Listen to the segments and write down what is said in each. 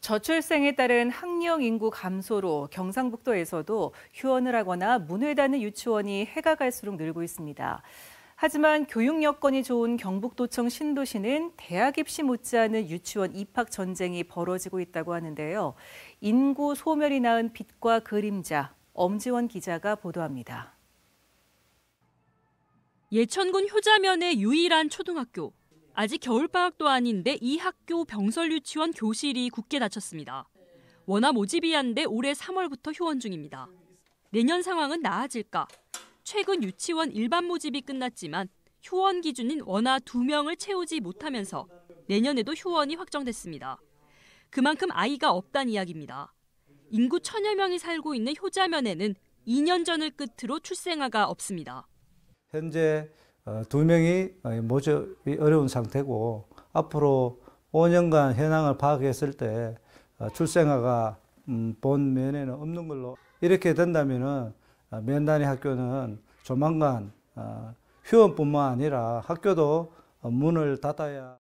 저출생에 따른 학령 인구 감소로 경상북도에서도 휴원을 하거나 문을 닫는 유치원이 해가 갈수록 늘고 있습니다. 하지만 교육 여건이 좋은 경북도청 신도시는 대학 입시 못지않은 유치원 입학 전쟁이 벌어지고 있다고 하는데요. 인구 소멸이 낳은 빛과 그림자, 엄지원 기자가 보도합니다. 예천군 효자면의 유일한 초등학교. 아직 겨울방학도 아닌데 이 학교 병설 유치원 교실이 굳게 닫혔습니다. 원화 모집이 한데 올해 3월부터 휴원 중입니다. 내년 상황은 나아질까? 최근 유치원 일반 모집이 끝났지만 휴원 기준인 원화 2명을 채우지 못하면서 내년에도 휴원이 확정됐습니다. 그만큼 아이가 없단 이야기입니다. 인구 천여 명이 살고 있는 효자면에는 2년 전을 끝으로 출생아가 없습니다. 현재 어, 두 명이 모집이 어려운 상태고 앞으로 5년간 현황을 파악했을 때 어, 출생아가 음, 본 면에는 없는 걸로 이렇게 된다면 면단위 어, 학교는 조만간 휴원뿐만 아니라 학교도 문을 닫아야.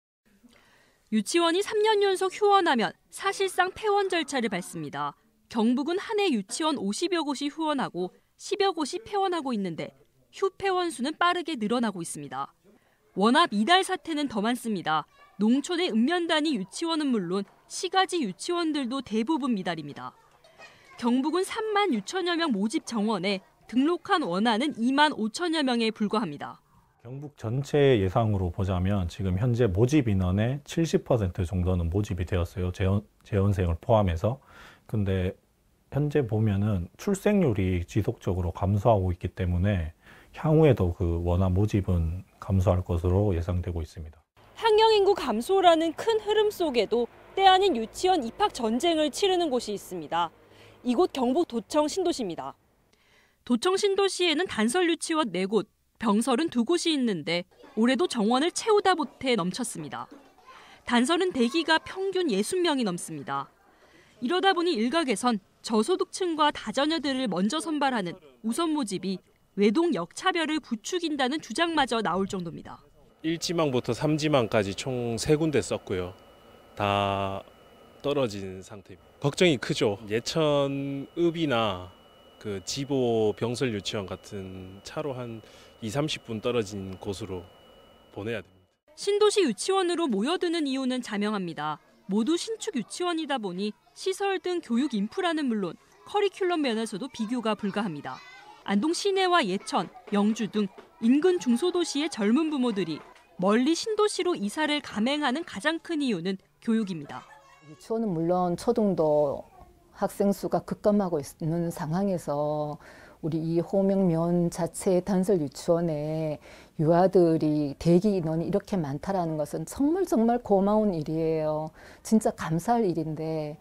유치원이 3년 연속 휴원하면 사실상 폐원 절차를 밟습니다. 경북은 한해 유치원 50여 곳이 휴원하고 10여 곳이 폐원하고 있는데 휴폐원 수는 빠르게 늘어나고 있습니다. 워낙 이달 사태는 더 많습니다. 농촌의 읍면단위 유치원은 물론 시가지 유치원들도 대부분 미달입니다. 경북은 3만 6천여 명 모집 정원에 등록한 원안은 2만 5천여 명에 불과합니다. 경북 전체 예상으로 보자면 지금 현재 모집 인원의 70% 정도는 모집이 되었어요. 재원, 재원생을 포함해서. 근데 현재 보면은 출생률이 지속적으로 감소하고 있기 때문에 향후에도 그 원화 모집은 감소할 것으로 예상되고 있습니다. 학령 인구 감소라는 큰 흐름 속에도 때 아닌 유치원 입학 전쟁을 치르는 곳이 있습니다. 이곳 경북 도청 신도시입니다. 도청 신도시에는 단설 유치원 4곳, 병설은 2곳이 있는데 올해도 정원을 채우다 못해 넘쳤습니다. 단설은 대기가 평균 60명이 넘습니다. 이러다 보니 일각에선 저소득층과 다자녀들을 먼저 선발하는 우선 모집이 외동 역차별을 부추긴다는 주장마저 나올 정도입니다. 1지망부터 3지망까지 총 3군데 썼고요. 다 떨어진 상태입니다. 걱정이 크죠. 예천읍이나 그 지보 병설 유치원 같은 차로 한 2, 30분 떨어진 곳으로 보내야 됩니다. 신도시 유치원으로 모여드는 이유는 자명합니다. 모두 신축 유치원이다 보니 시설 등 교육 인프라는 물론 커리큘럼 면에서도 비교가 불가합니다. 안동 시내와 예천, 영주 등 인근 중소도시의 젊은 부모들이 멀리 신도시로 이사를 감행하는 가장 큰 이유는 교육입니다. 유치원은 물론 초등도 학생 수가 급감하고 있는 상황에서 우리 이 호명면 자체 단설 유치원에 유아들이 대기 인원이 이렇게 많다라는 것은 정말 정말 고마운 일이에요. 진짜 감사할 일인데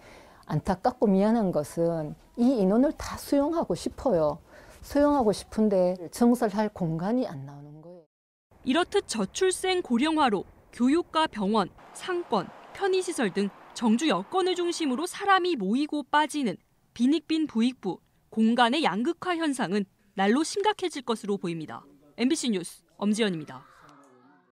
안타깝고 미안한 것은 이 인원을 다 수용하고 싶어요. 수용하고 싶은데 증설할 공간이 안 나오는 거예요. 이렇듯 저출생 고령화로 교육과 병원, 상권, 편의시설 등 정주 여건을 중심으로 사람이 모이고 빠지는 빈익빈 부익부, 공간의 양극화 현상은 날로 심각해질 것으로 보입니다. MBC 뉴스 엄지연입니다.